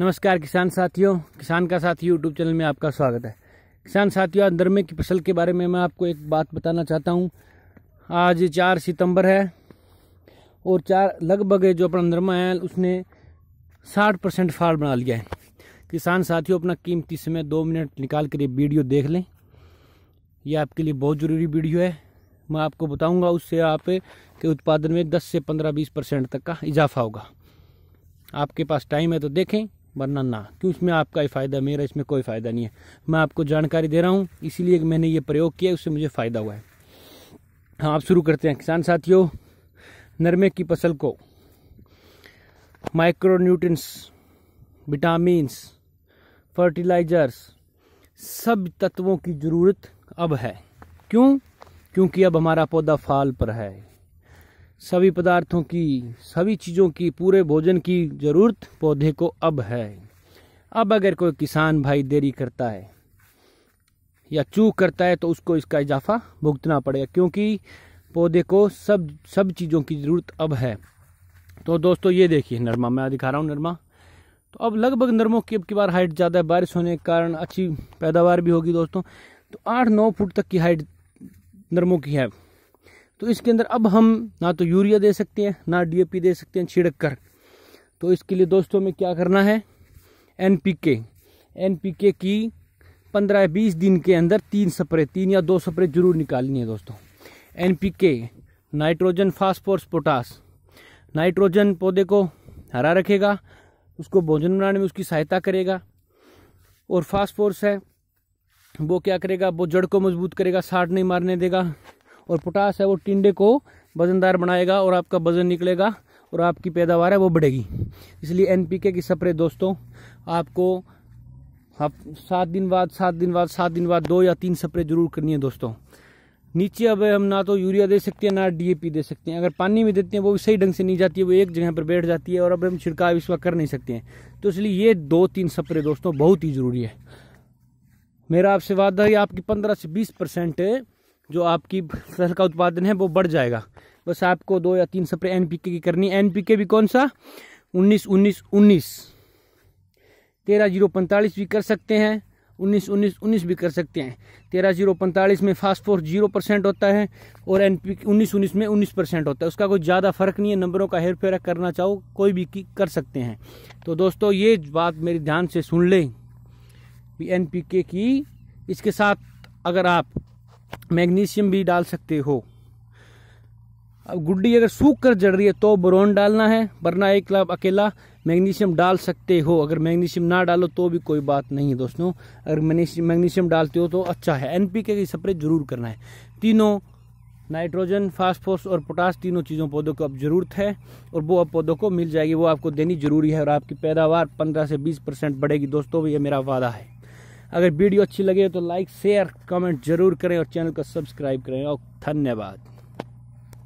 नमस्कार किसान साथियों किसान का साथी यूट्यूब चैनल में आपका स्वागत है किसान साथियों अंदर में की फसल के बारे में मैं आपको एक बात बताना चाहता हूँ आज चार सितंबर है और चार लगभग जो अपना अंदरमा है उसने साठ परसेंट फाड़ बना लिया है किसान साथियों अपना कीमती समय दो मिनट निकाल कर ये वीडियो देख लें यह आपके लिए बहुत ज़रूरी वीडियो है मैं आपको बताऊँगा उससे आप के उत्पादन में दस से पंद्रह बीस परसेंट तक का इजाफा होगा आपके पास टाइम है तो देखें वरना ना क्यों इसमें आपका ही फ़ायदा मेरा इसमें कोई फ़ायदा नहीं है मैं आपको जानकारी दे रहा हूँ इसीलिए मैंने ये प्रयोग किया उससे मुझे फ़ायदा हुआ है हाँ आप शुरू करते हैं किसान साथियों नरमे की फसल को माइक्रोन्यूट्रंस विटामिन्स फर्टिलाइजर्स सब तत्वों की ज़रूरत अब है क्यों क्योंकि अब हमारा पौधा फाल पर है सभी पदार्थों की सभी चीज़ों की पूरे भोजन की ज़रूरत पौधे को अब है अब अगर कोई किसान भाई देरी करता है या चूक करता है तो उसको इसका इजाफा भुगतना पड़ेगा क्योंकि पौधे को सब सब चीज़ों की ज़रूरत अब है तो दोस्तों ये देखिए नरमा मैं दिखा रहा हूँ नरमा तो अब लगभग नरमों की अब की बार हाइट ज़्यादा है बारिश होने के कारण अच्छी पैदावार भी होगी दोस्तों तो आठ नौ फुट तक की हाइट नरमों की है तो इसके अंदर अब हम ना तो यूरिया दे सकते हैं ना डीएपी दे सकते हैं छिड़क कर तो इसके लिए दोस्तों में क्या करना है एनपीके एनपीके की पंद्रह या बीस दिन के अंदर तीन स्प्रे तीन या दो स्प्रे जरूर निकालनी है दोस्तों NPK nitrogen phosphorus potash nitrogen पौधे को हरा रखेगा उसको भोजन बनाने में उसकी सहायता करेगा और फास्फोरस है वो क्या करेगा वो जड़ को मजबूत करेगा साठ नहीं मारने देगा और पोटास है वो टिंडे को वजनदार बनाएगा और आपका वजन निकलेगा और आपकी पैदावार है वो बढ़ेगी इसलिए एनपीके की स्प्रे दोस्तों आपको आप सात दिन बाद सात दिन बाद सात दिन बाद दो या तीन स्प्रे जरूर करनी है दोस्तों नीचे अब हम ना तो यूरिया दे सकते हैं ना डीएपी दे सकते हैं अगर पानी में देते हैं वो भी सही ढंग से नहीं जाती है वो एक जगह पर बैठ जाती है और अब हम छिड़काव वक्त कर नहीं सकते हैं तो इसलिए ये दो तीन स्प्रे दोस्तों बहुत ही ज़रूरी है मेरा आपसे वादा है आपकी पंद्रह से बीस परसेंट जो आपकी फसल का उत्पादन है वो बढ़ जाएगा बस आपको दो या तीन स्प्रे एन पी की करनी एन पी के भी कौन सा उन्नीस उन्नीस उन्नीस तेरह जीरो पैंतालीस भी कर सकते हैं उन्नीस उन्नीस उन्नीस भी कर सकते हैं तेरह जीरो पैंतालीस में फास्फोर जीरो परसेंट होता है और एन पी उन्नीस उन्नीस में उन्नीस परसेंट होता है उसका कोई ज़्यादा फर्क नहीं है नंबरों का हेर फेरा करना चाहो कोई भी कर सकते हैं तो दोस्तों ये बात मेरी ध्यान से सुन लें एन पी के की इसके साथ अगर आप मैग्नीशियम भी डाल सकते हो अब गुड्डी अगर सूख कर जड़ रही है तो बोरोन डालना है वरना एक लाभ अकेला मैग्नीशियम डाल सकते हो अगर मैग्नीशियम ना डालो तो भी कोई बात नहीं है दोस्तों अगर मैग्नीशियम डालते हो तो अच्छा है एनपीके की स्प्रे जरूर करना है तीनों नाइट्रोजन फास्फोरस और पोटास तीनों चीज़ों पौधों को अब ज़रूरत है और वो अब पौधों को मिल जाएगी वो आपको देनी ज़रूरी है और आपकी पैदावार पंद्रह से बीस परसेंट बढ़ेगी दोस्तों ये मेरा वादा है अगर वीडियो अच्छी लगे तो लाइक शेयर कमेंट जरूर करें और चैनल को सब्सक्राइब करें और धन्यवाद